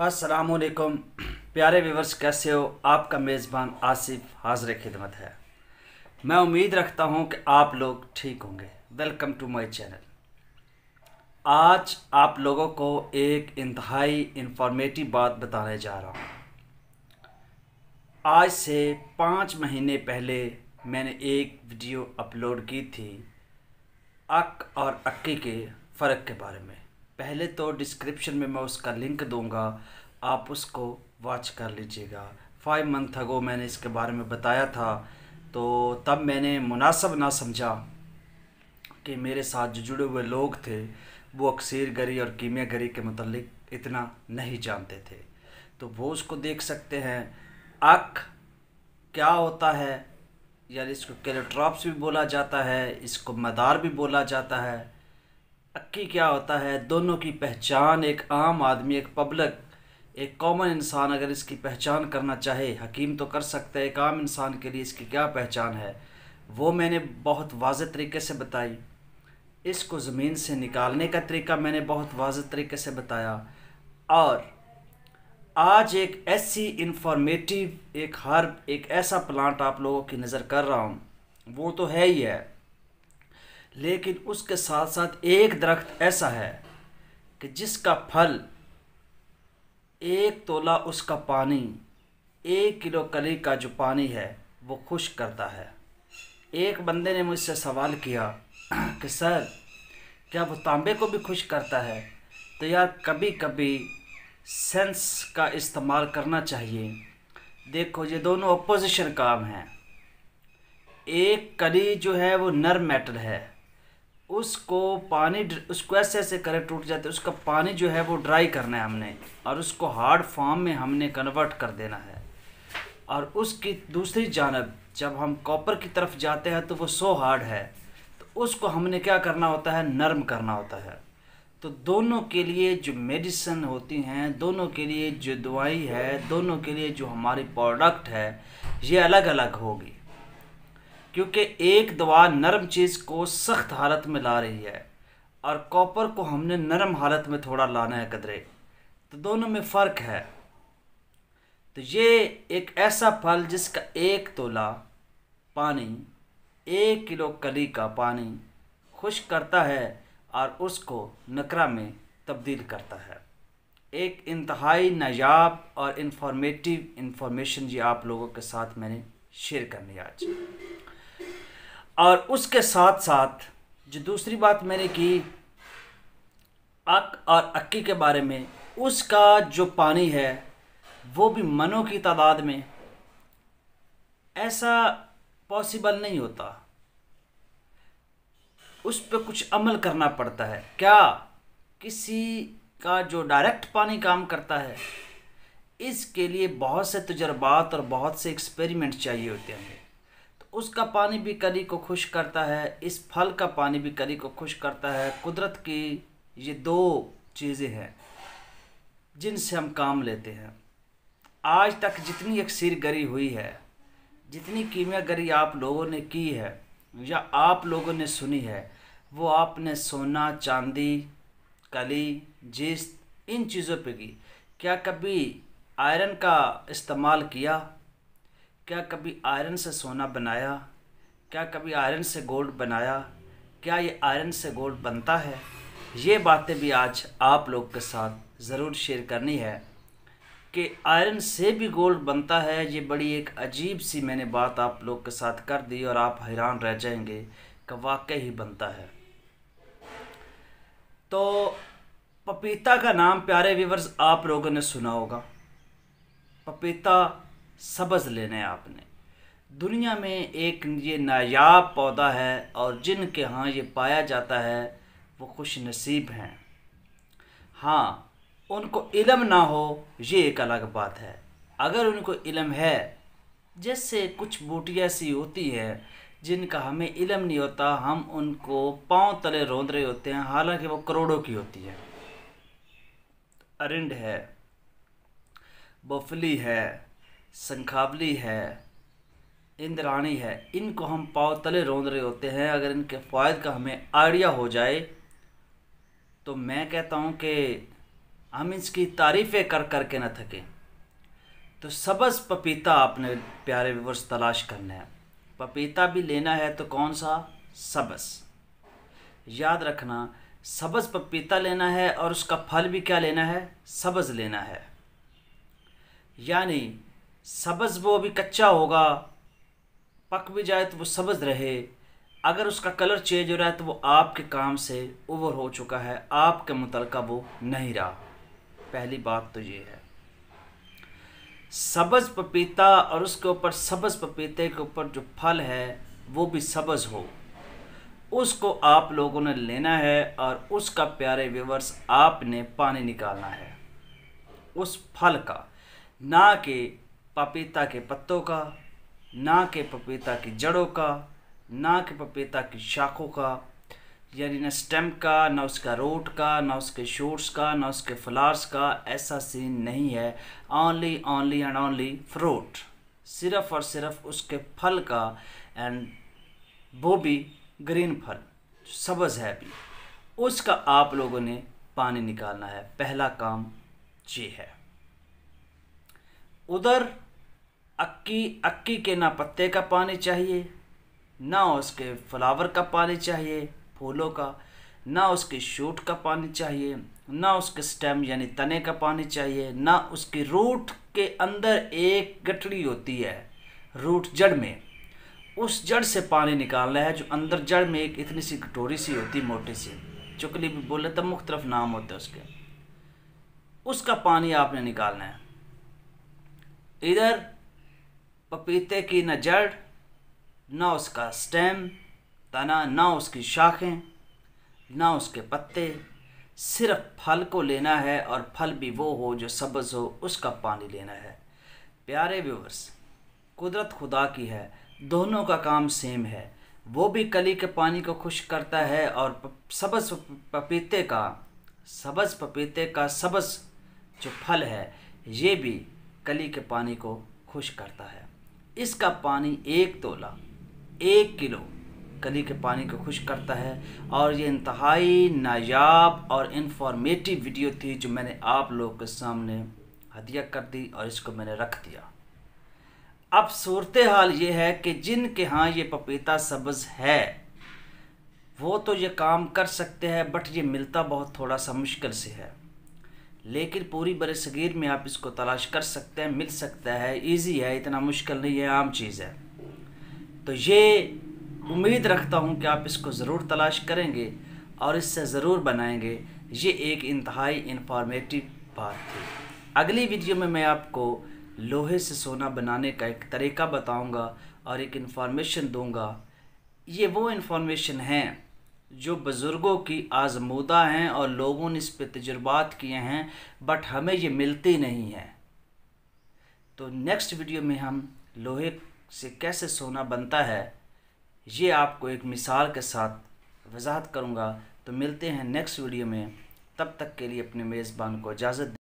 असलकुम प्यारे व्यूवर्स कैसे हो आपका मेज़बान आसिफ हाजिर खिदमत है मैं उम्मीद रखता हूं कि आप लोग ठीक होंगे वेलकम टू माय चैनल आज आप लोगों को एक इंतहाई इंफॉर्मेटिव बात बताने जा रहा हूं आज से पाँच महीने पहले मैंने एक वीडियो अपलोड की थी अक और अक्की के फ़र्क के बारे में पहले तो डिस्क्रिप्शन में मैं उसका लिंक दूंगा आप उसको वॉच कर लीजिएगा फाइव मंथ अगो मैंने इसके बारे में बताया था तो तब मैंने मुनासब ना समझा कि मेरे साथ जो जुड़े हुए लोग थे वो अक्सर गरी और कीमिया गरी के मतलब इतना नहीं जानते थे तो वो उसको देख सकते हैं अक क्या होता है यानी इसको कैलोट्रॉप्स भी बोला जाता है इसको मदार भी बोला जाता है अक्की क्या होता है दोनों की पहचान एक आम आदमी एक पब्लिक एक कॉमन इंसान अगर इसकी पहचान करना चाहे हकीम तो कर सकता है एक आम इंसान के लिए इसकी क्या पहचान है वो मैंने बहुत वाज तरीके से बताई इसको ज़मीन से निकालने का तरीका मैंने बहुत वाज तरीके से बताया और आज एक ऐसी इंफॉर्मेटिव एक हर्ब एक ऐसा प्लांट आप लोगों की नज़र कर रहा हूँ वो तो है ही है लेकिन उसके साथ साथ एक दरख्त ऐसा है कि जिसका फल एक तोला उसका पानी एक किलो कली का जो पानी है वो खुश करता है एक बंदे ने मुझसे सवाल किया कि सर क्या वो तांबे को भी खुश करता है तो यार कभी कभी सेंस का इस्तेमाल करना चाहिए देखो ये दोनों अपोजिशन काम हैं एक कली जो है वो नर मेटल है उसको पानी उसको ऐसे ऐसे करे टूट जाते उसका पानी जो है वो ड्राई करना है हमने और उसको हार्ड फॉर्म में हमने कन्वर्ट कर देना है और उसकी दूसरी जानब जब हम कॉपर की तरफ जाते हैं तो वो सो हार्ड है तो उसको हमने क्या करना होता है नरम करना होता है तो दोनों के लिए जो मेडिसन होती हैं दोनों के लिए जो दवाई है दोनों के लिए जो हमारी प्रोडक्ट है ये अलग अलग होगी क्योंकि एक दवा नरम चीज़ को सख्त हालत में ला रही है और कॉपर को हमने नरम हालत में थोड़ा लाना है कदरे तो दोनों में फ़र्क है तो ये एक ऐसा फल जिसका एक तोला पानी एक किलो कली का पानी खुश करता है और उसको नकरा में तब्दील करता है एक इंतहाई नायाब और इंफॉर्मेटिव इंफॉर्मेशन ये आप लोगों के साथ मैंने शेयर करनी आज और उसके साथ साथ जो दूसरी बात मैंने की अक और अक्की के बारे में उसका जो पानी है वो भी मनों की तादाद में ऐसा पॉसिबल नहीं होता उस पर कुछ अमल करना पड़ता है क्या किसी का जो डायरेक्ट पानी काम करता है इसके लिए बहुत से तजर्बात और बहुत से एक्सपेरिमेंट चाहिए होते हैं उसका पानी भी करी को खुश करता है इस फल का पानी भी करी को खुश करता है कुदरत की ये दो चीज़ें हैं जिनसे हम काम लेते हैं आज तक जितनी अक्सर गरी हुई है जितनी कीमिया गरी आप लोगों ने की है या आप लोगों ने सुनी है वो आपने सोना चांदी कली जिस इन चीज़ों पे की क्या कभी आयरन का इस्तेमाल किया क्या कभी आयरन से सोना बनाया क्या कभी आयरन से गोल्ड बनाया क्या ये आयरन से गोल्ड बनता है ये बातें भी आज आप लोग के साथ ज़रूर शेयर करनी है कि आयरन से भी गोल्ड बनता है ये बड़ी एक अजीब सी मैंने बात आप लोग के साथ कर दी और आप हैरान रह जाएंगे कि वाकई ही बनता है तो पपीता का नाम प्यारे व्यूवर्स आप लोगों ने सुना होगा पपीता सबज लेने आपने दुनिया में एक ये नायाब पौधा है और जिनके यहाँ ये पाया जाता है वो खुश नसीब हैं हाँ उनको इलम ना हो ये एक अलग बात है अगर उनको इलम है जैसे कुछ बूटियाँ सी होती है जिनका हमें इलम नहीं होता हम उनको पाँव तले रोंद रहे होते हैं हालांकि वो करोड़ों की होती है अरिंड है बफली है संखावली है इंद्राणी है इनको हम पाव तले रोंद रहे होते हैं अगर इनके फ़ायद का हमें आइडिया हो जाए तो मैं कहता हूँ कि हम इसकी तारीफ़ें कर कर के ना थकें तो सबस पपीता आपने प्यारे विवर्स तलाश करना है पपीता भी लेना है तो कौन सा सबस याद रखना सबज पपीता लेना है और उसका फल भी क्या लेना है सबज लेना है यानी सब्ज़ वो अभी कच्चा होगा पक भी जाए तो वो सब्ज़ रहे अगर उसका कलर चेंज हो रहा है तो वो आपके काम से ओवर हो चुका है आपके मुतलका वो नहीं रहा पहली बात तो ये है सब्ज़ पपीता और उसके ऊपर सब्ज़ पपीते के ऊपर जो फल है वो भी सब्ज़ हो उसको आप लोगों ने लेना है और उसका प्यारे व्यूवर्स आपने पानी निकालना है उस फल का ना कि पपीता के पत्तों का ना के पपीता की जड़ों का ना के पपीता की शाखों का यानी ना स्टेम का ना उसका रोट का ना उसके शूट्स का ना उसके फ्लावर्स का ऐसा सीन नहीं है only only and only fruit सिर्फ और सिर्फ उसके फल का एंड वो भी ग्रीन फल सब्ज़ है भी उसका आप लोगों ने पानी निकालना है पहला काम ये है उधर अक्की अक्की के ना पत्ते का पानी चाहिए ना उसके फ्लावर का पानी चाहिए फूलों का ना उसके शूट का पानी चाहिए ना उसके स्टेम यानी तने का पानी चाहिए ना उसकी रूट के अंदर एक गठड़ी होती है रूट जड़ में उस जड़ से पानी निकालना है जो अंदर जड़ में एक इतनी सी कटोरी सी होती मोटी सी चुकली भी बोले तो मुख्तरफ नाम होते उसके उसका पानी आपने निकालना है इधर पपीते की न जड़ न उसका स्टेम तना न उसकी शाखें न उसके पत्ते सिर्फ फल को लेना है और फल भी वो हो जो सब्ज़ हो उसका पानी लेना है प्यारे व्यूवर्स कुदरत खुदा की है दोनों का काम सेम है वो भी कली के पानी को खुश करता है और सब्ज़ पपीते का सबस पपीते का सब्ज़ जो फल है ये भी कली के पानी को खुश करता है इसका पानी एक तोला एक किलो कली के पानी को खुश करता है और ये इंतहाई नायाब और इन्फॉर्मेटिव वीडियो थी जो मैंने आप लोग के सामने हदिया कर दी और इसको मैंने रख दिया अब सूरत हाल ये है कि जिनके यहाँ ये पपीता सब्ज़ है वो तो ये काम कर सकते हैं बट ये मिलता बहुत थोड़ा सा मुश्किल से है लेकिन पूरी बर सगीर में आप इसको तलाश कर सकते हैं मिल सकता है इजी है इतना मुश्किल नहीं है आम चीज़ है तो ये उम्मीद रखता हूँ कि आप इसको ज़रूर तलाश करेंगे और इससे ज़रूर बनाएंगे ये एक इंतहाई इन्फॉर्मेटिव बात थी अगली वीडियो में मैं आपको लोहे से सोना बनाने का एक तरीका बताऊँगा और एक इन्फॉर्मेशन दूँगा ये वो इन्फॉर्मेशन हैं जो बुज़ुर्गों की आजमूदा हैं और लोगों ने इस पर तजुर्बात किए हैं बट हमें ये मिलती नहीं है तो नेक्स्ट वीडियो में हम लोहे से कैसे सोना बनता है ये आपको एक मिसाल के साथ वजाहत करूँगा तो मिलते हैं नेक्स्ट वीडियो में तब तक के लिए अपने मेज़बान को इजाज़त